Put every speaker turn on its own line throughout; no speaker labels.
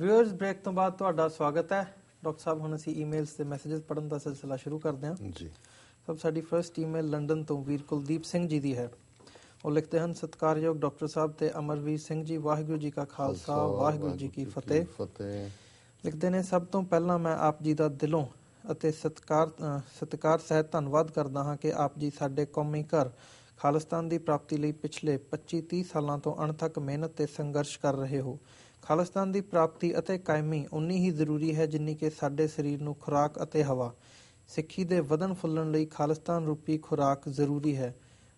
viewers break ਤੋਂ ਬਾਅਦ ਤੁਹਾਡਾ ਸਵਾਗਤ ਹੈ ਡਾਕਟਰ ਸਾਹਿਬ ਹੁਣ ਅਸੀਂ ਈਮੇਲਸ ਤੇ ਮੈਸੇजेस ਪੜਨ ਦਾ سلسلہ ਸ਼ੁਰੂ ਕਰਦੇ ਹਾਂ ਜੀ ਸਭ ਸਾਡੀ ਫਰਸਟ ਈਮੇਲ ਲੰਡਨ ਤੋਂ ਵੀਰ ਕੁਲਦੀਪ ਸਿੰਘ ਜੀ ਦੀ ਹੈ ਉਹ ਲਿਖਦੇ ਹਨ ਸਤਿਕਾਰਯੋਗ ਡਾਕਟਰ ਸਾਹਿਬ ਤੇ ਅਮਰਵੀਰ ਸਿੰਘ ਜੀ ਵਾਹਿਗੁਰੂ ਜੀ ਕਾ ਖਾਲਸਾ ਵਾਹਿਗੁਰੂ ਜੀ ਕੀ ਫਤਿਹ ਫਤਿਹ ਲਿਖਦੇ ਨੇ ਸਭ ਤੋਂ ਪਹਿਲਾਂ ਮੈਂ ਆਪ ਜੀ ਦਾ ਦਿਲੋਂ ਅਤੇ ਸਤਿਕਾਰ ਸਤਿਕਾਰ ਸਹਿਤ ਧੰਨਵਾਦ ਕਰਦਾ ਹਾਂ ਕਿ ਆਪ ਜੀ ਸਾਡੇ ਕੌਮੀ ਘਰ ਖਾਲਿਸਤਾਨ ਦੀ ਪ੍ਰਾਪਤੀ ਲਈ ਪਿਛਲੇ 25-30 ਸਾਲਾਂ ਤੋਂ ਅਣਥੱਕ ਮਿਹਨਤ ਤੇ ਸੰਘਰਸ਼ ਕਰ ਰਹੇ ਹੋ ਖਾਲਸਤਾਨ ਦੀ ਪ੍ਰਾਪਤੀ ਅਤੇ ਕਾਇਮੀ ਉਨੀ ਹੀ ਜ਼ਰੂਰੀ ਹੈ ਜਿੰਨੀ ਕਿ ਸਾਡੇ ਸਰੀਰ ਨੂੰ ਖੁਰਾਕ ਅਤੇ ਹਵਾ ਸਿੱਖੀ ਦੇ ਵਧਨ ਫੁੱਲਣ ਲਈ ਖਾਲਸਤਾਨ ਰੂਪੀ ਖੁਰਾਕ ਜ਼ਰੂਰੀ ਹੈ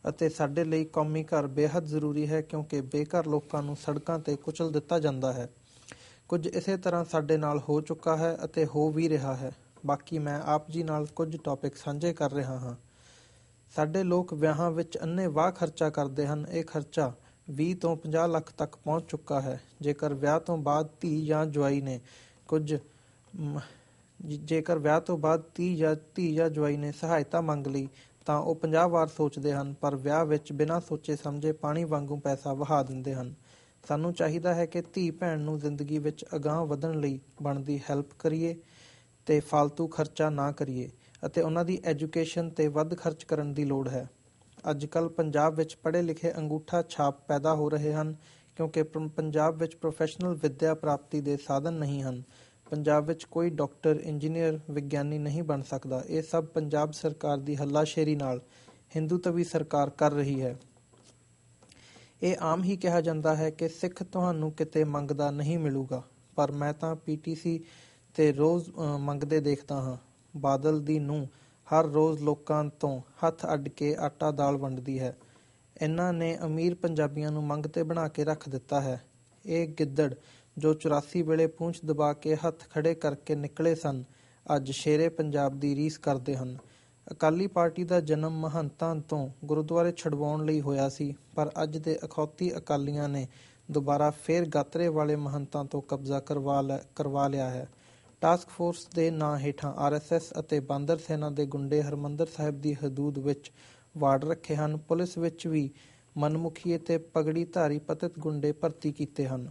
ਅਤੇ ਸਾਡੇ ਲਈ ਕੌਮੀ ਘਰ ਬੇहद ਜ਼ਰੂਰੀ ਹੈ ਕਿਉਂਕਿ ਬੇਘਰ ਲੋਕਾਂ ਨੂੰ ਸੜਕਾਂ ਤੇ ਕੁਚਲ ਦਿੱਤਾ ਜਾਂਦਾ ਹੈ ਕੁਝ ਇਸੇ ਤਰ੍ਹਾਂ ਸਾਡੇ ਨਾਲ ਹੋ ਚੁੱਕਾ ਹੈ ਅਤੇ ਹੋ ਵੀ ਰਿਹਾ ਹੈ ਬਾਕੀ ਮੈਂ ਆਪ ਜੀ ਨਾਲ ਕੁਝ ਟੌਪਿਕ ਸਾਂਝੇ ਕਰ ਰਿਹਾ ਹਾਂ ਸਾਡੇ ਲੋਕ ਵਿਆਹਾਂ ਵਿੱਚ ਅੰਨੇ ਵਾਹ ਖਰਚਾ ਕਰਦੇ ਹਨ ਇਹ ਖਰਚਾ 20 ਤੋਂ 50 ਲੱਖ ਤੱਕ ਪਹੁੰਚ ਚੁੱਕਾ ਹੈ ਜੇਕਰ ਵਿਆਹ ਤੋਂ ਬਾਅਦ ਧੀ ਜਾਂ ਜਵਾਈ ਨੇ ਕੁਝ ਜੇਕਰ ਵਿਆਹ ਤੋਂ ਬਾਅਦ ਧੀ ਜਾਂ ਧੀ ਜਾਂ ਜਵਾਈ ਨੇ ਸਹਾਇਤਾ ਮੰਗ ਲਈ ਤਾਂ ਉਹ 50 ਵਾਰ ਸੋਚਦੇ ਹਨ ਪਰ ਵਿਆਹ ਵਿੱਚ ਬਿਨਾਂ ਸੋਚੇ ਸਮਝੇ ਪਾਣੀ ਵਾਂਗੂ ਪੈਸਾ ਵਹਾ ਦਿੰਦੇ ਹਨ ਸਾਨੂੰ ਚਾਹੀਦਾ ਹੈ ਕਿ ਧੀ ਭੈਣ ਨੂੰ ਜ਼ਿੰਦਗੀ ਵਿੱਚ ਅਗਾਹ ਵਧਣ ਲਈ ਬਣਦੀ ਹੈਲਪ ਕਰੀਏ ਤੇ ਫालतू ਖਰਚਾ ਨਾ ਕਰੀਏ ਅਤੇ ਉਹਨਾਂ ਦੀ ਐਜੂਕੇਸ਼ਨ ਤੇ ਵੱਧ ਖਰਚ ਕਰਨ ਦੀ ਲੋੜ ਹੈ ਅੱਜਕੱਲ ਪੰਜਾਬ ਵਿੱਚ ਪੜ੍ਹੇ ਲਿਖੇ ਅੰਗੂਠਾ ਛਾਪ ਪੈਦਾ ਹੋ ਰਹੇ ਹਨ ਕਿਉਂਕਿ ਪੰਜਾਬ ਵਿੱਚ ਪ੍ਰੋਫੈਸ਼ਨਲ ਵਿੱਦਿਆ ਪ੍ਰਾਪਤੀ ਦੇ ਸਾਧਨ ਨਹੀਂ ਹਨ ਪੰਜਾਬ ਵਿੱਚ ਕੋਈ ਡਾਕਟਰ ਇੰਜੀਨੀਅਰ ਵਿਗਿਆਨੀ ਨਹੀਂ ਬਣ ਸਕਦਾ ਇਹ ਸਭ ਪੰਜਾਬ ਸਰਕਾਰ ਦੀ ਹੱਲਾਸ਼ੇਰੀ ਨਾਲ ਹਿੰਦੂ ਤਵੀ ਸਰਕਾਰ ਕਰ ਰਹੀ ਹੈ ਇਹ ਆਮ ਹੀ ਕਿਹਾ ਜਾਂਦਾ ਹੈ ਕਿ ਸਿੱਖ ਤੁਹਾਨੂੰ ਕਿਤੇ ਮੰਗਦਾ ਨਹੀਂ ਮਿਲੂਗਾ ਪਰ ਮੈਂ ਤਾਂ ਪੀਟੀਸੀ ਤੇ ਰੋਜ਼ ਮੰਗਦੇ ਦੇਖਦਾ ਹਾਂ ਬਾਦਲ ਦੀ ਨੂੰ ਹਰ ਰੋਜ਼ ਲੋਕਾਂ ਤੋਂ ਹੱਥ ਅੱਡ ਕੇ ਆਟਾ ਦਾਲ ਵੰਡਦੀ ਹੈ ਇਹਨਾਂ ਨੇ ਅਮੀਰ ਪੰਜਾਬੀਆਂ ਨੂੰ ਮੰਗ ਤੇ ਬਣਾ ਕੇ ਰੱਖ ਦਿੱਤਾ ਹੈ ਇਹ ਗਿੱਦੜ ਜੋ 84 ਵੇਲੇ ਪੂੰਛ ਦਬਾ ਕੇ ਹੱਥ ਖੜੇ ਕਰਕੇ ਨਿਕਲੇ ਸਨ ਅੱਜ ਸ਼ੇਰੇ ਪੰਜਾਬ ਦੀ ਰੀਸ ਕਰਦੇ ਹਨ ਅਕਾਲੀ ਪਾਰਟੀ ਦਾ ਜਨਮ ਮਹੰਤਾਂ ਤੋਂ ਗੁਰਦੁਆਰੇ ਛਡਵਾਉਣ ਲਈ ਹੋਇਆ ਸੀ ਪਰ ਅੱਜ ਦੇ ਅਖੌਤੀ ਅਕਾਲੀਆਂ ਨੇ ਦੁਬਾਰਾ ਫੇਰ ਗਾਤਰੇ ਵਾਲੇ ਮਹੰਤਾਂ ਤੋਂ ਕਬਜ਼ਾ ਕਰਵਾ ਕਰਵਾ ਲਿਆ ਹੈ ਟਾਸਕ ਫੋਰਸ ਦੇ ਨਾਂ ਹੇਠਾਂ ਆਰਐਸਐਸ ਅਤੇ ਬਾਂਦਰ ਸੈਨਾ ਦੇ ਗੁੰਡੇ ਹਰਮੰਦਰ ਸਾਹਿਬ ਦੀ ਹਦੂਦ ਵਿੱਚ ਵਾਰਡ ਰੱਖੇ ਹਨ ਪੁਲਿਸ ਵਿੱਚ ਵੀ ਮਨਮੁਖੀ ਅਤੇ ਪਗੜੀ ਧਾਰੀ ਪਤਿਤ ਗੁੰਡੇ ਭਰਤੀ ਕੀਤੇ ਹਨ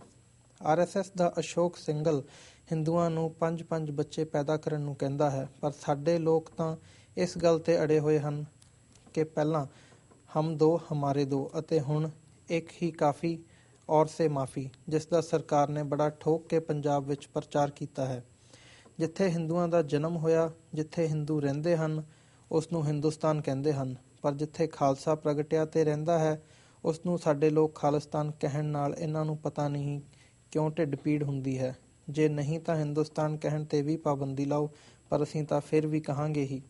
ਆਰਐਸਐਸ ਦਾ ਅਸ਼ੋਕ ਸਿੰਘਲ ਹਿੰਦੂਆਂ ਨੂੰ ਪੰਜ-ਪੰਜ ਬੱਚੇ ਪੈਦਾ ਕਰਨ ਨੂੰ ਕਹਿੰਦਾ ਹੈ ਪਰ ਸਾਡੇ ਲੋਕ ਤਾਂ ਇਸ ਗੱਲ ਤੇ ਅੜੇ ਹੋਏ ਹਨ ਕਿ ਪਹਿਲਾਂ ਹਮ ਦੋ ਹਮਾਰੇ ਦੋ ਅਤੇ ਹੁਣ ਇੱਕ ਹੀ ਕਾਫੀ ਔਰ ਸੇ ਮਾਫੀ ਜਿਸ ਦਾ ਸਰਕਾਰ ਨੇ ਬੜਾ ਠੋਕ ਕੇ ਪੰਜਾਬ ਵਿੱਚ ਪ੍ਰਚਾਰ ਕੀਤਾ ਹੈ ਜਿੱਥੇ ਹਿੰਦੂਆਂ ਦਾ ਜਨਮ ਹੋਇਆ ਜਿੱਥੇ ਹਿੰਦੂ ਰਹਿੰਦੇ ਹਨ ਉਸ ਨੂੰ ਹਿੰਦੁਸਤਾਨ ਕਹਿੰਦੇ ਹਨ ਪਰ ਜਿੱਥੇ ਖਾਲਸਾ ਪ੍ਰਗਟਿਆ ਤੇ ਰਹਿੰਦਾ ਹੈ ਉਸ ਨੂੰ ਸਾਡੇ ਲੋਕ ਖਾਲਿਸਤਾਨ ਕਹਿਣ ਨਾਲ ਇਹਨਾਂ ਨੂੰ ਪਤਾ ਨਹੀਂ ਕਿਉਂ ਢਿੱਡ ਪੀੜ ਹੁੰਦੀ ਹੈ ਜੇ ਨਹੀਂ ਤਾਂ ਹਿੰਦੁਸਤਾਨ ਕਹਿਣ ਤੇ ਵੀ ਪਾਬੰਦੀ ਲਾਓ ਪਰ ਅਸੀਂ ਤਾਂ ਫਿਰ ਵੀ ਕਹਾਂਗੇ ਹੀ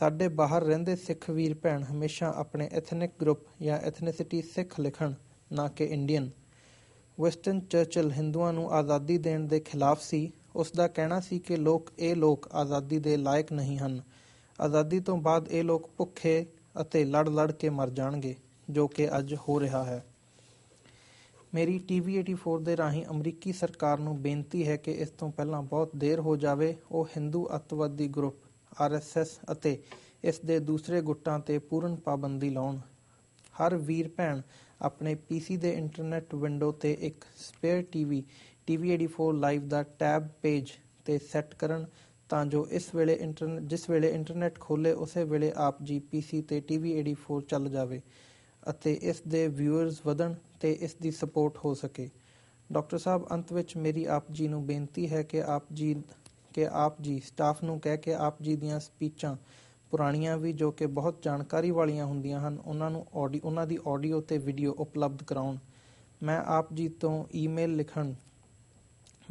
ਸਾਡੇ ਬਾਹਰ ਰਹਿੰਦੇ ਸਿੱਖ ਵੀਰ ਭੈਣ ਹਮੇਸ਼ਾ ਆਪਣੇ ਐਥਨਿਕ ਗਰੁੱਪ ਜਾਂ ਐਥਨਿਸਿਟੀ ਸਿੱਖ ਲਿਖਣ ਨਾ ਕਿ ਇੰਡੀਅਨ ਵੈਸਟਰਨ ਚਰਚਿਲ ਹਿੰਦੂਆਂ ਨੂੰ ਆਜ਼ਾਦੀ ਦੇਣ ਦੇ ਖਿਲਾਫ ਸੀ ਉਸ ਦਾ ਕਹਿਣਾ ਸੀ ਕਿ ਲੋਕ ਇਹ ਲੋਕ ਆਜ਼ਾਦੀ ਦੇ ਲਾਇਕ ਨਹੀਂ ਹਨ ਆਜ਼ਾਦੀ ਤੋਂ ਬਾਅਦ ਇਹ ਲੋਕ ਭੁੱਖੇ ਅਤੇ ਲੜ-ਲੜ ਕੇ ਮਰ ਜਾਣਗੇ ਜੋ ਕਿ ਅੱਜ ਹੋ ਰਿਹਾ ਹੈ ਮੇਰੀ ਟੀਵੀ 84 ਦੇ ਰਾਹੀਂ ਅਮਰੀਕੀ ਸਰਕਾਰ ਨੂੰ ਬੇਨਤੀ ਹੈ ਕਿ ਇਸ ਤੋਂ ਪਹਿਲਾਂ ਬਹੁਤ ਦੇਰ ਹੋ ਜਾਵੇ ਉਹ ਹਿੰਦੂ ਅਤਵਾਦੀ ਗਰੁੱਪ ਆਰਐਸਐਸ ਅਤੇ ਇਸ ਦੇ ਦੂਸਰੇ ਗੁੱਟਾਂ ਤੇ ਪੂਰਨ ਪਾਬੰਦੀ ਲਾਉਣ ਹਰ ਵੀਰ ਭੈਣ ਆਪਣੇ ਪੀਸੀ ਦੇ ਇੰਟਰਨੈਟ ਵਿੰਡੋ ਤੇ ਇੱਕ ਸਪੇਅਰ ਟੀਵੀ TV84 ਲਾਈਵ ਦਾ ਟੈਬ ਪੇਜ ਤੇ ਸੈੱਟ ਕਰਨ ਤਾਂ ਜੋ ਇਸ ਵੇਲੇ ਇੰਟਰਨੈਟ ਜਿਸ ਵੇਲੇ ਇੰਟਰਨੈਟ ਖੋਲੇ ਉਸੇ ਵੇਲੇ ਆਪ ਜੀ ਪੀਸੀ ਤੇ TV84 ਚੱਲ ਜਾਵੇ ਅਤੇ ਇਸ ਦੇ ਵਿਊਅਰਸ ਵਧਣ ਤੇ ਇਸ ਦੀ ਸਪੋਰਟ ਹੋ ਸਕੇ ਡਾਕਟਰ ਸਾਹਿਬ ਅੰਤ ਵਿੱਚ ਮੇਰੀ ਆਪ ਜੀ ਨੂੰ ਬੇਨਤੀ ਹੈ ਕਿ ਆਪ ਜੀ ਕਿ ਆਪ ਜੀ ਸਟਾਫ ਨੂੰ ਕਹਿ ਕੇ ਆਪ ਜੀ ਦੀਆਂ ਸਪੀਚਾਂ ਪੁਰਾਣੀਆਂ ਵੀ ਜੋ ਕਿ ਬਹੁਤ ਜਾਣਕਾਰੀ ਵਾਲੀਆਂ ਹੁੰਦੀਆਂ ਹਨ ਉਹਨਾਂ ਨੂੰ ਆਡੀ ਉਹਨਾਂ ਦੀ ਆਡੀਓ ਤੇ ਵੀਡੀਓ ਉਪਲਬਧ ਕਰਾਉਣ ਮੈਂ ਆਪ ਜੀ ਤੋਂ ਈਮੇਲ ਲਿਖਣ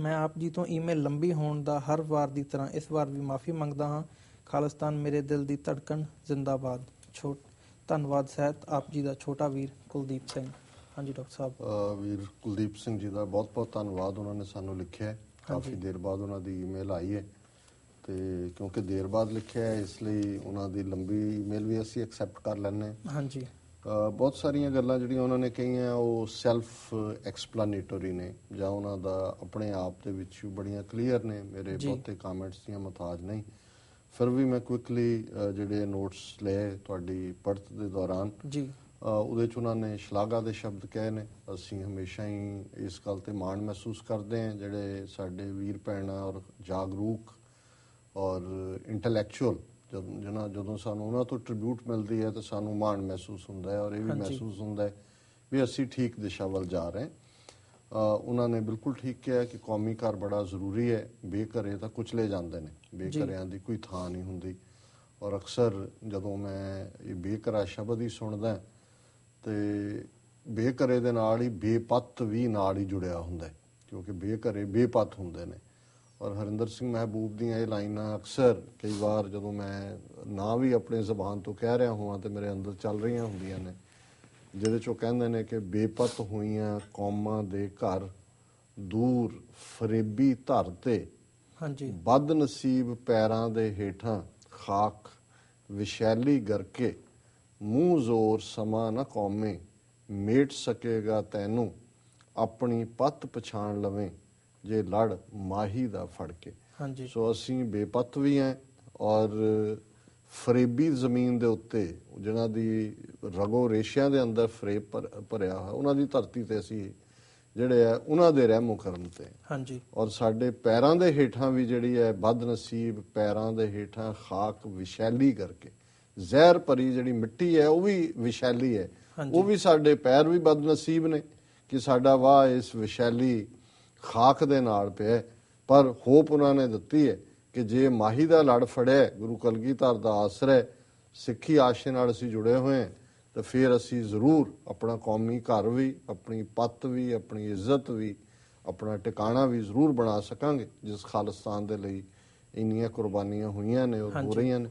ਮੈਂ ਆਪ ਜੀ ਤੋਂ ਈਮੇਲ ਲੰਬੀ ਹੋਣ ਦਾ ਹਰ ਵਾਰ ਦੀ ਤਰ੍ਹਾਂ ਇਸ ਵਾਰ ਵੀ ਮਾਫੀ ਮੰਗਦਾ ਹਾਂ ਖਾਲਿਸਤਾਨ ਮੇਰੇ ਦਿਲ ਦੀ ਧੜਕਣ ਜ਼ਿੰਦਾਬਾਦ ਛੋਟ ਧੰਨਵਾਦ ਸਹਿਤ ਆਪ ਜੀ ਦਾ ਛੋਟਾ ਵੀਰ ਕੁਲਦੀਪ ਸਿੰਘ ਹਾਂਜੀ ਡਾਕਟਰ ਸਾਹਿਬ
ਵੀਰ ਕੁਲਦੀਪ ਸਿੰਘ ਜੀ ਦਾ ਬਹੁਤ ਬਹੁਤ ਧੰਨਵਾਦ ਉਹਨਾਂ ਨੇ ਸਾਨੂੰ ਲਿਖਿਆ ਕਾਫੀ ਦੇਰ ਬਾਅਦ ਉਹਨਾਂ ਦੀ ਈਮੇਲ ਆਈ ਹੈ ਤੇ ਕਿਉਂਕਿ ਦੇਰ ਬਾਅਦ ਲਿਖਿਆ ਹੈ ਇਸ ਲਈ ਉਹਨਾਂ ਦੀ ਲੰਬੀ ਈਮੇਲ ਵੀ ਅਸੀਂ ਐਕਸੈਪਟ ਕਰ ਲੈਣੇ ਹਾਂਜੀ ਬਹੁਤ ਸਾਰੀਆਂ ਗੱਲਾਂ ਜਿਹੜੀਆਂ ਉਹਨਾਂ ਨੇ ਕਹੀਆਂ ਉਹ ਸੈਲਫ ਐਕਸਪਲੇਨੇਟਰੀ ਨੇ ਜਾਂ ਉਹਨਾਂ ਦਾ ਆਪਣੇ ਆਪ ਦੇ ਵਿੱਚ ਬੜੀਆਂ ਕਲੀਅਰ ਨੇ ਮੇਰੇ ਬਹੁਤੇ ਕਮੈਂਟਸ ਦੀਆਂ ਮਤਾਜ ਨਹੀਂ ਫਿਰ ਵੀ ਮੈਂ ਕੁਇਕਲੀ ਜਿਹੜੇ ਨੋਟਸ ਲਏ ਤੁਹਾਡੀ ਪੜਤ ਦੇ ਦੌਰਾਨ ਜੀ ਉਹਦੇ ਚ ਉਹਨਾਂ ਨੇ ਸ਼ਲਾਘਾ ਦੇ ਸ਼ਬਦ ਕਹੇ ਨੇ ਅਸੀਂ ਹਮੇਸ਼ਾ ਹੀ ਇਸ ਗੱਲ ਤੇ ਮਾਣ ਮਹਿਸੂਸ ਕਰਦੇ ਹਾਂ ਜਿਹੜੇ ਸਾਡੇ ਵੀਰ ਪੈਣਾ ਔਰ ਜਾਗਰੂਕ ਔਰ ਇੰਟੈਲੈਕਚੁਅਲ ਜਦੋਂ ਜਨਾ ਜਦੋਂ ਸਾਨੂੰ ਉਹਨਾਂ ਤੋਂ ਟ੍ਰਿਬਿਊਟ ਮਿਲਦੀ ਹੈ ਤਾਂ ਸਾਨੂੰ ਮਾਣ ਮਹਿਸੂਸ ਹੁੰਦਾ ਹੈ ਔਰ ਇਹ ਵੀ ਮਹਿਸੂਸ ਹੁੰਦਾ ਹੈ ਵੀ ਅਸੀਂ ਠੀਕ ਦਿਸ਼ਾ ਵੱਲ ਜਾ ਰਹੇ ਹਾਂ ਉਹਨਾਂ ਨੇ ਬਿਲਕੁਲ ਠੀਕ ਕਿਹਾ ਕਿ ਕੌਮੀ ਘਰ ਬੜਾ ਜ਼ਰੂਰੀ ਹੈ ਬੇਕਰੇ ਤਾਂ ਕੁਚਲੇ ਜਾਂਦੇ ਨੇ ਬੇਕਰਿਆਂ ਦੀ ਕੋਈ ਥਾਂ ਨਹੀਂ ਹੁੰਦੀ ਔਰ ਅਕਸਰ ਜਦੋਂ ਮੈਂ ਇਹ ਬੇਕਰਾ ਸ਼ਬਦ ਹੀ ਸੁਣਦਾ ਤੇ ਬੇਕਰੇ ਦੇ ਨਾਲ ਹੀ ਬੇਪੱਤ ਵੀ ਨਾਲ ਹੀ ਜੁੜਿਆ ਹੁੰਦਾ ਕਿਉਂਕਿ ਬੇਕਰੇ ਬੇਪੱਤ ਹੁੰਦੇ ਨੇ ਔਰ ਹਰਿੰਦਰ ਸਿੰਘ ਮਹਿਬੂਬ ਦੀਆਂ ਇਹ ਲਾਈਨਾਂ ਅਕਸਰ ਕਈ ਵਾਰ ਜਦੋਂ ਮੈਂ ਨਾ ਵੀ ਆਪਣੇ ਜ਼ਬਾਨ ਤੋਂ ਕਹਿ ਰਿਹਾ ਹਾਂ ਤੇ ਮੇਰੇ ਅੰਦਰ ਚੱਲ ਰਹੀਆਂ ਹੁੰਦੀਆਂ ਨੇ ਜਿਹਦੇ ਚੋਂ ਕਹਿੰਦੇ ਨੇ ਕਿ ਬੇਪਤ ਹੋਈਆਂ ਕੌਮਾਂ ਦੇ ਘਰ ਦੂਰ ਫਰੇਬੀ ਧਰ ਤੇ ਹਾਂਜੀ ਬਦ ਨਸੀਬ ਪੈਰਾਂ ਦੇ ਹੇਠਾਂ ਖਾਕ ਵਿਸ਼ੈਲੀ ਗਰਕੇ ਮੂੰਹ ਜ਼ੋਰ ਸਮਾ ਨਾ ਕੌਮੇ ਮੇਟ ਸਕੇਗਾ ਤੈਨੂੰ ਆਪਣੀ ਪਤ ਪਛਾਣ ਲਵੇਂ ਜੇ ਲੜ ਮਾਹੀ ਦਾ ਫੜ ਕੇ ਹਾਂਜੀ ਸੋ ਅਸੀਂ ਬੇਪਤ ਵੀ ਐ ਔਰ ਫਰੇਬੀ ਜ਼ਮੀਨ ਦੇ ਉੱਤੇ ਜਿਨ੍ਹਾਂ ਦੀ ਰਗੋ ਰੇਸ਼ਿਆਂ ਦੇ ਅੰਦਰ ਫਰੇਬ ਭਰਿਆ ਹੋਇਆ ਉਹਨਾਂ ਦੀ ਧਰਤੀ ਤੇ ਅਸੀਂ ਜਿਹੜੇ ਆ ਉਹਨਾਂ ਦੇ ਰਹਿਮੋ ਕਰਮ ਤੇ ਹਾਂਜੀ ਔਰ ਸਾਡੇ ਪੈਰਾਂ ਦੇ ਹੇਠਾਂ ਵੀ ਜਿਹੜੀ ਹੈ ਬਦ ਨਸੀਬ ਪੈਰਾਂ ਦੇ ਹੇਠਾਂ ਖਾਕ ਵਿਸ਼ੈਲੀ ਕਰਕੇ ਜ਼ਹਿਰ ਭਰੀ ਜਿਹੜੀ ਮਿੱਟੀ ਹੈ ਉਹ ਵੀ ਵਿਸ਼ੈਲੀ ਹੈ ਉਹ ਵੀ ਸਾਡੇ ਪੈਰ ਵੀ ਬਦ ਨਸੀਬ ਨੇ ਕਿ ਸਾਡਾ ਵਾਹ ਇਸ ਵਿਸ਼ੈਲੀ ਖਾਕ ਦੇ ਨਾਲ ਪਿਆ ਪਰ ਹੋਪ ਉਹਨਾਂ ਨੇ ਦਿੱਤੀ ਹੈ ਕਿ ਜੇ ਮਾਹੀ ਦਾ ਲੜ ਫੜਿਆ ਗੁਰੂ ਕਲਗੀਧਰ ਦਾ ਆਸਰਾ ਸਿੱਖੀ ਆਸ਼ੇ ਨਾਲ ਅਸੀਂ ਜੁੜੇ ਹੋਏ ਤਾਂ ਫਿਰ ਅਸੀਂ ਜ਼ਰੂਰ ਆਪਣਾ ਕੌਮੀ ਘਰ ਵੀ ਆਪਣੀ ਪੱਤ ਵੀ ਆਪਣੀ ਇੱਜ਼ਤ ਵੀ ਆਪਣਾ ਟਿਕਾਣਾ ਵੀ ਜ਼ਰੂਰ ਬਣਾ ਸਕਾਂਗੇ ਜਿਸ ਖਾਲਸਤਾਨ ਦੇ ਲਈ ਇੰਨੀਆਂ ਕੁਰਬਾਨੀਆਂ ਹੋਈਆਂ ਨੇ ਉਹ ਹੋ ਰਹੀਆਂ ਨੇ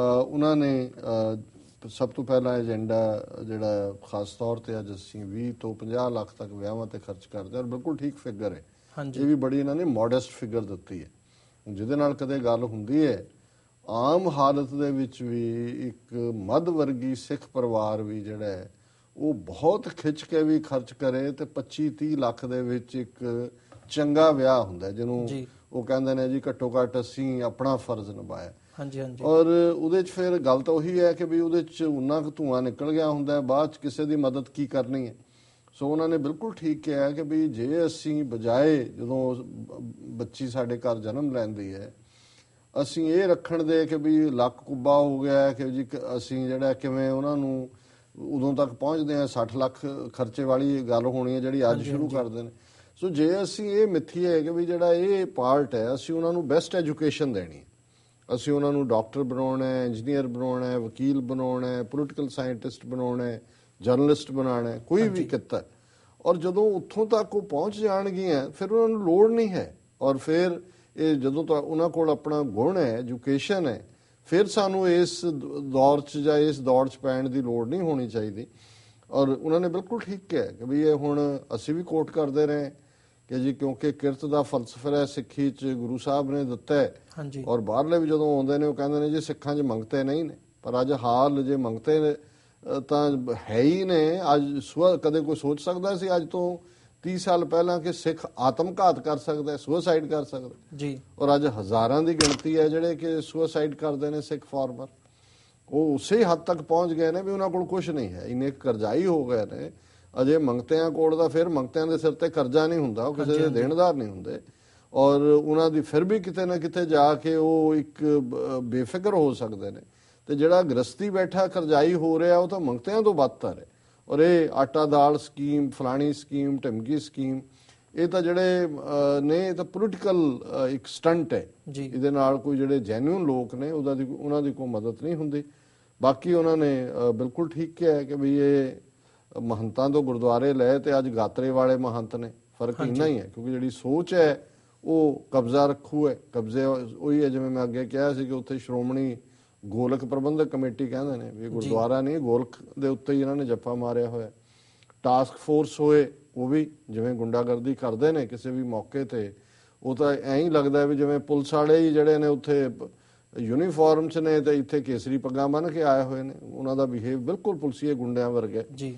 ਉਹਨਾਂ ਨੇ ਸਭ ਤੋਂ ਪਹਿਲਾ ਏਜੰਡਾ ਜਿਹੜਾ ਖਾਸ ਤੌਰ ਤੇ ਅੱਜ ਅਸੀਂ 20 ਤੋਂ 50 ਲੱਖ ਤੱਕ ਵਿਆਹਾਂ ਤੇ ਖਰਚ ਕਰਦੇ ਹਾਂ ਬਿਲਕੁਲ ਠੀਕ ਫਿਗਰ ਹੈ ਇਹ ਵੀ ਬੜੀ ਇਹਨਾਂ ਨੇ ਮੋਡੈਸਟ ਫਿਗਰ ਦਿੱਤੀ ਹੈ ਜਿਹਦੇ ਨਾਲ ਕਦੇ ਗੱਲ ਹੁੰਦੀ ਹੈ ਆਮ ਹਾਲਤ ਦੇ ਵਿੱਚ ਵੀ ਇੱਕ ਮੱਧ ਵਰਗੀ ਸਿੱਖ ਪਰਿਵਾਰ ਵੀ ਜਿਹੜਾ ਹੈ ਉਹ ਬਹੁਤ ਖਿੱਚ ਕੇ ਵੀ ਖਰਚ ਕਰੇ ਤੇ 25 30 ਲੱਖ ਦੇ ਵਿੱਚ ਇੱਕ ਚੰਗਾ ਵਿਆਹ ਹੁੰਦਾ ਜਿਹਨੂੰ ਉਹ ਕਹਿੰਦੇ ਨੇ ਜੀ ਘੱਟੋ ਘੱਟ ਅਸੀਂ ਆਪਣਾ ਫਰਜ਼ ਨਿਭਾਇਆ ਹਾਂਜੀ ਹਾਂਜੀ ਔਰ ਉਹਦੇ ਚ ਫਿਰ ਗੱਲ ਤਾਂ ਉਹੀ ਹੈ ਕਿ ਵੀ ਉਹਦੇ ਚ ਉਨਾ ਕੁ ਧੂਆ ਨਿਕਲ ਗਿਆ ਹੁੰਦਾ ਹੈ ਬਾਅਦ ਚ ਕਿਸੇ ਦੀ ਮਦਦ ਕੀ ਕਰਨੀ ਹੈ ਸੋ ਉਹਨਾਂ ਨੇ ਬਿਲਕੁਲ ਠੀਕ ਕਿਹਾ ਕਿ ਵੀ ਜੇ ਅਸੀਂ ਬਜਾਏ ਜਦੋਂ ਬੱਚੀ ਸਾਡੇ ਘਰ ਜਨਮ ਲੈਂਦੀ ਹੈ ਅਸੀਂ ਇਹ ਰੱਖਣ ਦੇ ਕਿ ਵੀ ਲੱਕ ਕੁੱਬਾ ਹੋ ਗਿਆ ਕਿ ਜੀ ਅਸੀਂ ਜਿਹੜਾ ਕਿਵੇਂ ਉਹਨਾਂ ਨੂੰ ਉਦੋਂ ਤੱਕ ਪਹੁੰਚਦੇ ਆ 60 ਲੱਖ ਖਰਚੇ ਵਾਲੀ ਗੱਲ ਹੋਣੀ ਹੈ ਜਿਹੜੀ ਅੱਜ ਸ਼ੁਰੂ ਕਰਦੇ ਨੇ ਸੋ ਜੇ ਅਸੀਂ ਇਹ ਮਿੱਥੀ ਹੈ ਕਿ ਵੀ ਜਿਹੜਾ ਇਹ ਪਾਰਟ ਹੈ ਅਸੀਂ ਉਹਨਾਂ ਨੂੰ ਬੈਸਟ ਐਜੂਕੇਸ਼ਨ ਦੇਣੀ ਹੈ ਅਸੀਂ ਉਹਨਾਂ ਨੂੰ ਡਾਕਟਰ ਬਣਾਉਣਾ ਹੈ ਇੰਜੀਨੀਅਰ ਬਣਾਉਣਾ ਹੈ ਵਕੀਲ ਬਣਾਉਣਾ ਹੈ ਪੋਲੀਟੀਕਲ ਸਾਇੰਟਿਸਟ ਬਣਾਉਣਾ ਹੈ ਜਰਨਲਿਸਟ ਬਣਾਉਣਾ ਹੈ ਕੋਈ ਵੀ ਕਿੱਤਾ ਔਰ ਜਦੋਂ ਉੱਥੋਂ ਤੱਕ ਉਹ ਪਹੁੰਚ ਜਾਣਗੀਆਂ ਫਿਰ ਉਹਨਾਂ ਨੂੰ ਲੋੜ ਨਹੀਂ ਹੈ ਔਰ ਫਿਰ ਇਹ ਜਦੋਂ ਤੱਕ ਉਹਨਾਂ ਕੋਲ ਆਪਣਾ ਗੁਣ ਹੈ ਐਜੂਕੇਸ਼ਨ ਹੈ ਫਿਰ ਸਾਨੂੰ ਇਸ ਦੌਰ 'ਚ ਜਾਂ ਇਸ ਦੌਰ 'ਚ ਪੈਣ ਦੀ ਲੋੜ ਨਹੀਂ ਹੋਣੀ ਚਾਹੀਦੀ ਔਰ ਉਹਨਾਂ ਨੇ ਬਿਲਕੁਲ ਠੀਕ ਕਿਹਾ ਕਿ ਵੀ ਇਹ ਹੁਣ ਅਸੀਂ ਵੀ ਕੋਟ ਕਰਦੇ ਰਹੇ ਕਿ ਜੀ ਕਿਉਂਕਿ ਕਿਰਤ ਦਾ ਫਲਸਫਾ ਸਿੱਖੀ ਚ ਗੁਰੂ ਸਾਹਿਬ ਨੇ ਦਿੱਤਾ ਹੈ ਹਾਂਜੀ ਔਰ ਬਾਹਰਲੇ ਵੀ ਜਦੋਂ ਆਉਂਦੇ ਨੇ ਉਹ ਕਹਿੰਦੇ ਨੇ ਜੀ ਸਿੱਖਾਂ 'ਚ ਮੰਗਤੇ ਨਹੀਂ ਨੇ ਪਰ ਅੱਜ ਹਾਲ ਜੇ ਮੰਗਤੇ ਨੇ ਤਾਂ ਹੈ ਹੀ ਨੇ ਅੱਜ ਸਵ ਕਦੇ ਕੋਈ ਸੋਚ ਸਕਦਾ ਸੀ ਅੱਜ ਤੋਂ 30 ਸਾਲ ਪਹਿਲਾਂ ਕਿ ਸਿੱਖ ਆਤਮਘਾਤ ਕਰ ਸਕਦਾ ਹੈ ਸੁਸਾਈਡ ਕਰ ਸਕਦਾ ਜੀ ਔਰ ਅੱਜ ਹਜ਼ਾਰਾਂ ਦੀ ਗਿਣਤੀ ਹੈ ਜਿਹੜੇ ਕਿ ਸੁਸਾਈਡ ਕਰਦੇ ਨੇ ਸਿੱਖ ਫਾਰਮਰ ਉਹ ਉਸੇ ਹੱਦ ਤੱਕ ਪਹੁੰਚ ਗਏ ਨੇ ਵੀ ਉਹਨਾਂ ਕੋਲ ਕੁਝ ਨਹੀਂ ਹੈ ਇਨੇ ਕਰਜ਼ਾਈ ਹੋ ਗਏ ਨੇ ਅਜੇ ਮੰਗਤਿਆਂ ਕੋਲ ਦਾ ਫਿਰ ਮੰਗਤਿਆਂ ਦੇ ਸਿਰ ਤੇ ਕਰਜ਼ਾ ਨਹੀਂ ਹੁੰਦਾ ਉਹ ਕਿਸੇ ਦੇ ਦੇਣਦਾਰ ਨਹੀਂ ਹੁੰਦੇ ਔਰ ਉਹਨਾਂ ਦੀ ਫਿਰ ਵੀ ਕਿਤੇ ਨਾ ਕਿਤੇ ਜਾ ਕੇ ਉਹ ਇੱਕ ਬੇਫਿਕਰ ਹੋ ਸਕਦੇ ਨੇ ਤੇ ਜਿਹੜਾ ਗ੍ਰਸਤੀ ਬੈਠਾ ਕਰਜ਼ਾਈ ਹੋ ਰਿਹਾ ਉਹ ਤਾਂ ਮੰਗਤਿਆਂ ਤੋਂ ਵੱਧਤਰ ਹੈ ਔਰ ਇਹ ਆਟਾ ਦਾਲ ਸਕੀਮ ਫਲਾਣੀ ਸਕੀਮ ਟਮਕੀ ਸਕੀਮ ਇਹ ਤਾਂ ਜਿਹੜੇ ਨੇ ਇਹ ਤਾਂ ਪੋਲਿਟੀਕਲ ਇੱਕ ਸਟੰਟ ਹੈ ਇਹਦੇ ਨਾਲ ਕੋਈ ਜਿਹੜੇ ਜੈਨੂਇਨ ਲੋਕ ਨੇ ਉਹਦਾ ਦੀ ਉਹਨਾਂ ਦੀ ਕੋਈ ਮਦਦ ਨਹੀਂ ਹੁੰਦੀ ਬਾਕੀ ਉਹਨਾਂ ਨੇ ਬਿਲਕੁਲ ਠੀਕ ਕਿਹਾ ਕਿ ਵੀ ਇਹ ਮਹੰਤਾਂ ਤੋਂ ਗੁਰਦੁਆਰੇ ਲਏ ਤੇ ਅੱਜ ਗਾਤਰੇ ਵਾਲੇ ਮਹੰਤ ਨੇ ਫਰਕ ਇੰਨਾ ਹੀ ਹੈ ਕਿਉਂਕਿ ਜਿਹੜੀ ਸੋਚ ਹੈ ਉਹ ਕਬਜ਼ਾ ਰੱਖੂ ਹੈ ਕਬਜ਼ੇ ਉਹੀ ਹੈ ਜਿਵੇਂ ਮੈਂ ਅੱਗੇ ਕਿਹਾ ਸੀ ਕਿ ਉੱਥੇ ਸ਼੍ਰੋਮਣੀ ਗੋਲਕ ਪ੍ਰਬੰਧਕ ਕਮੇਟੀ ਕਹਿੰਦੇ ਨੇ ਵੀ ਗੁਰਦੁਆਰਾ ਨਹੀਂ ਗੋਲਕ ਦੇ ਉੱਤੇ ਹੀ ਇਹਨਾਂ ਨੇ ਜੱਫਾ ਮਾਰਿਆ ਹੋਇਆ ਟਾਸਕ ਫੋਰਸ ਹੋਏ ਉਹ ਵੀ ਜਿਵੇਂ ਗੁੰਡਾਗਰਦੀ ਕਰਦੇ ਨੇ ਕਿਸੇ ਵੀ ਮੌਕੇ ਤੇ ਉਹ ਤਾਂ ਐਂ ਹੀ ਲੱਗਦਾ ਵੀ ਜਿਵੇਂ ਪੁਲਿਸ ਵਾਲੇ ਹੀ ਜਿਹੜੇ ਨੇ ਉੱਥੇ ਯੂਨੀਫਾਰਮ 'ਚ ਨੇ ਤੇ ਇੱਥੇ ਕੇਸਰੀ ਪੱਗਾਂ ਬੰਨ ਕੇ ਆਏ ਹੋਏ ਨੇ ਉਹਨਾਂ ਦਾ ਬਿਹੇਵ ਬਿਲਕੁਲ ਪੁਲਸੀਏ ਗੁੰਡਿਆਂ ਵਰਗਾ ਜੀ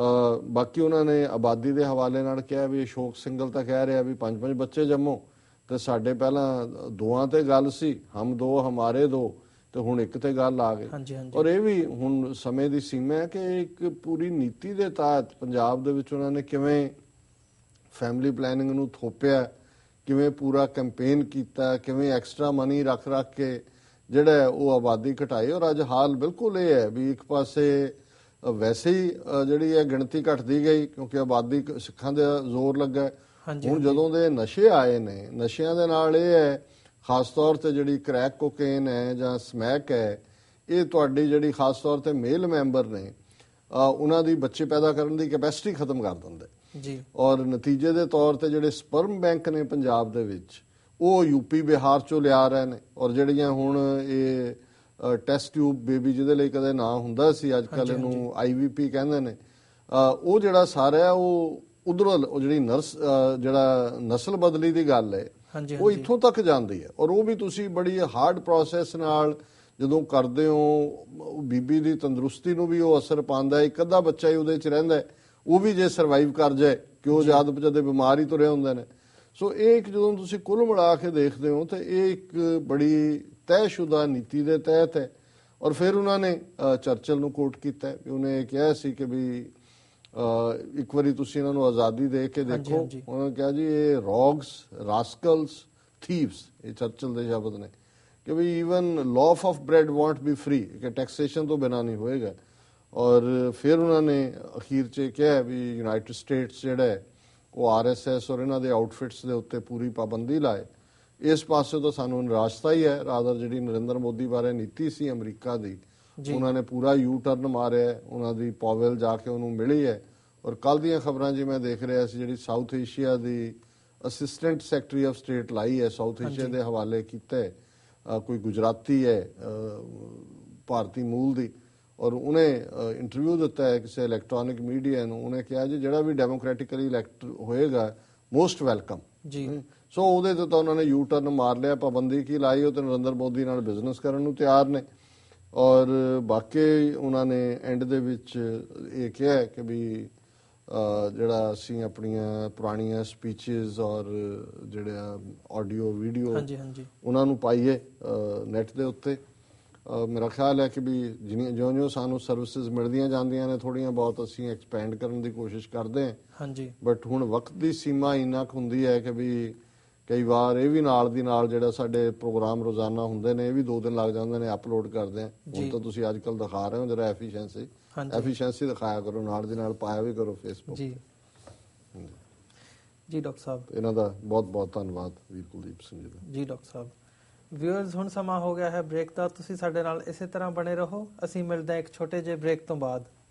ਬਾਕੀ ਉਹਨਾਂ ਨੇ ਆਬਾਦੀ ਦੇ ਹਵਾਲੇ ਨਾਲ ਕਿਹਾ ਵੀ ਸ਼ੋਕ ਸਿੰਘਲ ਤਾਂ ਕਹਿ ਰਿਹਾ ਵੀ ਪੰਜ ਪੰਜ ਬੱਚੇ ਜੰਮੋ ਤੇ ਸਾਡੇ ਪਹਿਲਾਂ ਦੋਆਂ ਤੇ ਗੱਲ ਸੀ ਹਮ ਦੋ ਹਮਾਰੇ ਦੋ ਤੇ ਹੁਣ ਇੱਕ ਤੇ ਗੱਲ ਆ ਗਈ ਔਰ ਇਹ ਵੀ ਹੁਣ ਸਮੇਂ ਦੀ ਸੀਮਾ ਹੈ ਕਿ ਇੱਕ ਪੂਰੀ ਨੀਤੀ ਦੇ ਤਹਿਤ ਪੰਜਾਬ ਦੇ ਵਿੱਚ ਉਹਨਾਂ ਨੇ ਕਿਵੇਂ ਫੈਮਿਲੀ ਪਲੈਨਿੰਗ ਨੂੰ ਥੋਪਿਆ ਕਿਵੇਂ ਪੂਰਾ ਕੈਂਪੇਨ ਕੀਤਾ ਕਿਵੇਂ ਐਕਸਟਰਾ ਮਨੀ ਰੱਖ ਰੱਖ ਕੇ ਜਿਹੜਾ ਉਹ ਆਬਾਦੀ ਘਟਾਈ ਔਰ ਅੱਜ ਹਾਲ ਬਿਲਕੁਲ ਇਹ ਹੈ ਵੀ ਇੱਕ ਪਾਸੇ ਵੈਸੇ ਹੀ ਜਿਹੜੀ ਇਹ ਗਿਣਤੀ ਘਟਦੀ ਗਈ ਕਿਉਂਕਿ ਆਬਾਦੀ ਸਿੱਖਾਂ ਦੇ ਜ਼ੋਰ ਲੱਗਾ ਹੁਣ ਜਦੋਂ ਦੇ ਨਸ਼ੇ ਆਏ ਨੇ ਨਸ਼ਿਆਂ ਦੇ ਨਾਲ ਇਹ ਹੈ ਖਾਸ ਤੌਰ ਤੇ ਜਿਹੜੀ ਕ੍ਰੈਕ ਕੋਕੇਨ ਹੈ ਜਾਂ ਸਮੈਕ ਹੈ ਇਹ ਤੁਹਾਡੀ ਜਿਹੜੀ ਖਾਸ ਤੌਰ ਤੇ ਮੇਲ ਮੈਂਬਰ ਨੇ ਉਹਨਾਂ ਦੀ ਬੱਚੇ ਪੈਦਾ ਕਰਨ ਦੀ ਕੈਪੈਸਿਟੀ ਖਤਮ ਕਰ ਦਿੰਦੇ ਜੀ ਔਰ ਨਤੀਜੇ ਦੇ ਤੌਰ ਤੇ ਜਿਹੜੇ ਸਪਰਮ ਬੈਂਕ ਨੇ ਪੰਜਾਬ ਦੇ ਵਿੱਚ ਉਹ ਯੂਪੀ ਬਿਹਾਰ ਚੋਂ ਲਿਆ ਰਹੇ ਨੇ ਔਰ ਜਿਹੜੀਆਂ ਹੁਣ ਇਹ ਟੈਸਟ ਟਿਊਬ ਬੇਬੀ ਜਿਹਦੇ ਲਈ ਕਦੇ ਨਾਂ ਹੁੰਦਾ ਸੀ ਅੱਜ ਕੱਲ ਇਹਨੂੰ ਆਈਵੀਪੀ ਕਹਿੰਦੇ ਨੇ ਉਹ ਜਿਹੜਾ ਸਾਰਾ ਉਹ ਉਧਰੋਂ ਉਹ ਜਿਹੜੀ ਨਰਸ ਜਿਹੜਾ ਨਸਲ ਬਦਲੀ ਦੀ ਗੱਲ ਹੈ ਉਹ ਇੱਥੋਂ ਤੱਕ ਜਾਂਦੀ ਹੈ ਔਰ ਉਹ ਵੀ ਤੁਸੀਂ ਬੜੀ ਹਾਰਡ ਪ੍ਰੋਸੈਸ ਨਾਲ ਜਦੋਂ ਕਰਦੇ ਹੋ ਬੀਬੀ ਦੀ ਤੰਦਰੁਸਤੀ ਨੂੰ ਵੀ ਉਹ ਅਸਰ ਪਾਉਂਦਾ ਹੈ ਇੱਕ ਅੱਧਾ ਬੱਚਾ ਹੀ ਉਹਦੇ ਚ ਰਹਿੰਦਾ ਹੈ ਉਹ ਵੀ ਜੇ ਸਰਵਾਈਵ ਕਰ ਜਾਏ ਕਿ ਉਹ ਜਦ ਜਦੇ ਬਿਮਾਰੀ ਤੁਰੇ ਹੁੰਦੇ ਨੇ ਸੋ ਇਹ ਇੱਕ ਜਦੋਂ ਤੁਸੀਂ ਕੁੱਲ ਮਿਲਾ ਕੇ ਦੇਖਦੇ ਹੋ ਤਾਂ ਇਹ ਇੱਕ ਬੜੀ ਤੈਸ਼ੁਦਾ ਨੀਤੀ ਦੇ ਤਹਿਤ ਹੈ ਔਰ ਫਿਰ ਉਹਨਾਂ ਨੇ ਚਰਚਲ ਨੂੰ ਕੋਟ ਕੀਤਾ ਕਿ ਉਹਨੇ ਕਿਹਾ ਸੀ ਕਿ ਵੀ ਇੱਕ ਵਾਰੀ ਤੁਸੀਂ ਇਹਨਾਂ ਨੂੰ ਆਜ਼ਾਦੀ ਦੇ ਕੇ ਦੇਖੋ ਉਹਨਾਂ ਨੇ ਕਿਹਾ ਜੀ ਇਹ ਰੌਗਸ ਰਾਸਕਲਸ ਥੀਵਸ ਇਹ ਚਰਚਲ ਦੇ ਸ਼ਬਦ ਨੇ ਕਿ ਵੀ even loaf of bread won't be free ਕਿ ਟੈਕਸੇਸ਼ਨ ਤੋਂ ਬਿਨਾ ਨਹੀਂ ਹੋਏਗਾ ਔਰ ਫਿਰ ਉਹਨਾਂ ਨੇ ਅਖੀਰ 'ਚ ਕਿਹਾ ਵੀ ਯੂਨਾਈਟਿਡ ਸਟੇਟਸ ਜਿਹੜਾ ਹੈ ਉਹ ਆਰਐਸਐਸ ਔਰ ਇਹਨਾਂ ਦੇ ਆਊਟਫਿਟਸ ਦੇ ਉੱਤੇ ਪੂਰੀ ਪਾਬੰਦੀ ਲਾਏ ਇਸ ਪਾਸੇ ਤੋਂ ਸਾਨੂੰ ਨਿਰਾਸ਼ਤਾ ਹੀ ਹੈ ਰਾਦਰ ਜਿਹੜੀ ਨਰਿੰਦਰ ਮੋਦੀ ਬਾਰੇ ਨੀਤੀ ਸੀ ਅਮਰੀਕਾ ਦੀ ਉਹਨਾਂ ਨੇ ਪੂਰਾ ਯੂ ਟਰਨ ਮਾਰਿਆ ਉਹਨਾਂ ਦੀ ਪਾਵਲ ਜਾ ਕੇ ਉਹਨੂੰ ਮਿਲੀ ਹੈ ਔਰ ਕੱਲ ਦੀਆਂ ਖਬਰਾਂ ਜਿਵੇਂ ਦੇਖ ਰਿਹਾ ਸੀ ਜਿਹੜੀ ਸਾਊਥ ਏਸ਼ੀਆ ਦੀ ਅਸਿਸਟੈਂਟ ਸੈਕਟਰੀ ਆਫ ਸਟੇਟ ਲਾਈ ਹੈ ਸਾਊਥ ਏਸ਼ੀਆ ਦੇ ਹਵਾਲੇ ਕੀਤਾ ਕੋਈ ਗੁਜਰਾਤੀ ਹੈ ਭਾਰਤੀ ਮੂਲ ਦੀ ਔਰ ਉਹਨੇ ਇੰਟਰਵਿਊ ਦਿੱਤਾ ਹੈ ਕਿਸੇ ਇਲੈਕਟ੍ਰੋਨਿਕ ਮੀਡੀਆ ਨੂੰ ਉਹਨੇ ਕਿਹਾ ਜੀ ਜਿਹੜਾ ਵੀ ਡੈਮੋਕ੍ਰੈਟਿਕਲੀ ਇਲੈਕਟ ਹੋਏਗਾ ਮੋਸਟ ਵੈਲਕਮ ਜੀ ਸੋ ਉਹਦੇ ਤੋਂ ਤਾਂ ਉਹਨਾਂ ਨੇ ਯੂ ਟਰਨ ਮਾਰ ਲਿਆ ਪਾਬੰਦੀ ਕੀ ਲਾਈ ਉਹ ਤੇ ਨਰਿੰਦਰ ਮੋਦੀ ਨਾਲ ਬਿਜ਼ਨਸ ਕਰਨ ਨੂੰ ਤਿਆਰ ਨੇ ਔਰ ਬਾਕੀ ਉਹਨਾਂ ਨੇ ਐਂਡ ਦੇ ਵਿੱਚ ਇਹ ਕਿਹਾ ਕਿ ਵੀ ਜਿਹੜਾ ਅਸੀਂ ਆਪਣੀਆਂ ਪੁਰਾਣੀਆਂ ਸਪੀਚਸ ਔਰ ਜਿਹੜਾ ਆਡੀਓ ਵੀਡੀਓ ਹਾਂਜੀ ਹਾਂਜੀ ਉਹਨਾਂ ਨੂੰ ਪਾਈਏ ਨੈਟ ਦੇ ਉੱਤੇ ਮੇਰਾ ਖਿਆਲ ਹੈ ਕਿ ਵੀ ਜਿੰਨੀਆਂ ਜੋ ਜੋ ਸਾਨੂੰ ਸਰਵਿਸਿਜ਼ ਮਿਲਦੀਆਂ ਜਾਂਦੀਆਂ ਨੇ ਥੋੜੀਆਂ ਬਹੁਤ ਅਸੀਂ ਐਕਸਪੈਂਡ ਕਰਨ ਦੀ ਕੋਸ਼ਿਸ਼ ਕਰਦੇ ਹਾਂ ਹਾਂਜੀ ਬਟ ਹੁਣ ਵਕਤ ਦੀ ਸੀਮਾ ਇੰਨਾ ਕੁ ਹੁੰਦੀ ਹੈ ਕਿ ਵੀ ਕਈ ਵਾਰ ਇਹ ਵੀ ਨਾਲ ਦੀ ਨਾਲ ਜਿਹੜਾ ਸਾਡੇ ਪ੍ਰੋਗਰਾਮ ਰੋਜ਼ਾਨਾ ਹੁੰਦੇ ਨੇ ਇਹ ਵੀ 2 ਦਿਨ ਲੱਗ ਜਾਂਦੇ ਨੇ ਅਪਲੋਡ ਕਰਦੇ ਆ ਹੁਣ ਤਾਂ ਤੁਸੀਂ ਅੱਜ ਕੱਲ ਦਿਖਾ ਰਹੇ ਹੋ ਜਰਾ ਐਫੀਸ਼ੀਐਂਸੀ ਐਫੀਸ਼ੀਐਂਸੀ ਦਿਖਾਇਆ ਕਰੋ ਨਾਲ ਦੀ ਨਾਲ ਪਾਇਆ ਵੀ ਕਰੋ ਫੇਸਬੁੱਕ ਜੀ ਜੀ ਡਾਕਟਰ ਸਾਹਿਬ ਇਹਨਾਂ ਦਾ ਬਹੁਤ ਬਹੁਤ ਧੰਨਵਾਦ ਵੀਰ ਕੁਲਦੀਪ ਸਿੰਘ ਜੀ ਦਾ
ਜੀ ਡਾਕਟਰ ਸਾਹਿਬ ਵਿਊਅਰਸ ਹੁਣ ਸਮਾਂ ਹੋ ਗਿਆ ਹੈ ਬ੍ਰੇਕ ਦਾ ਤੁਸੀਂ ਸਾਡੇ ਨਾਲ ਇਸੇ ਤਰ੍ਹਾਂ ਬਣੇ ਰਹੋ ਅਸੀਂ ਮਿਲਦੇ ਹਾਂ ਇੱਕ ਛੋਟੇ ਜਿਹੇ ਬ੍ਰੇਕ ਤੋਂ ਬਾਅਦ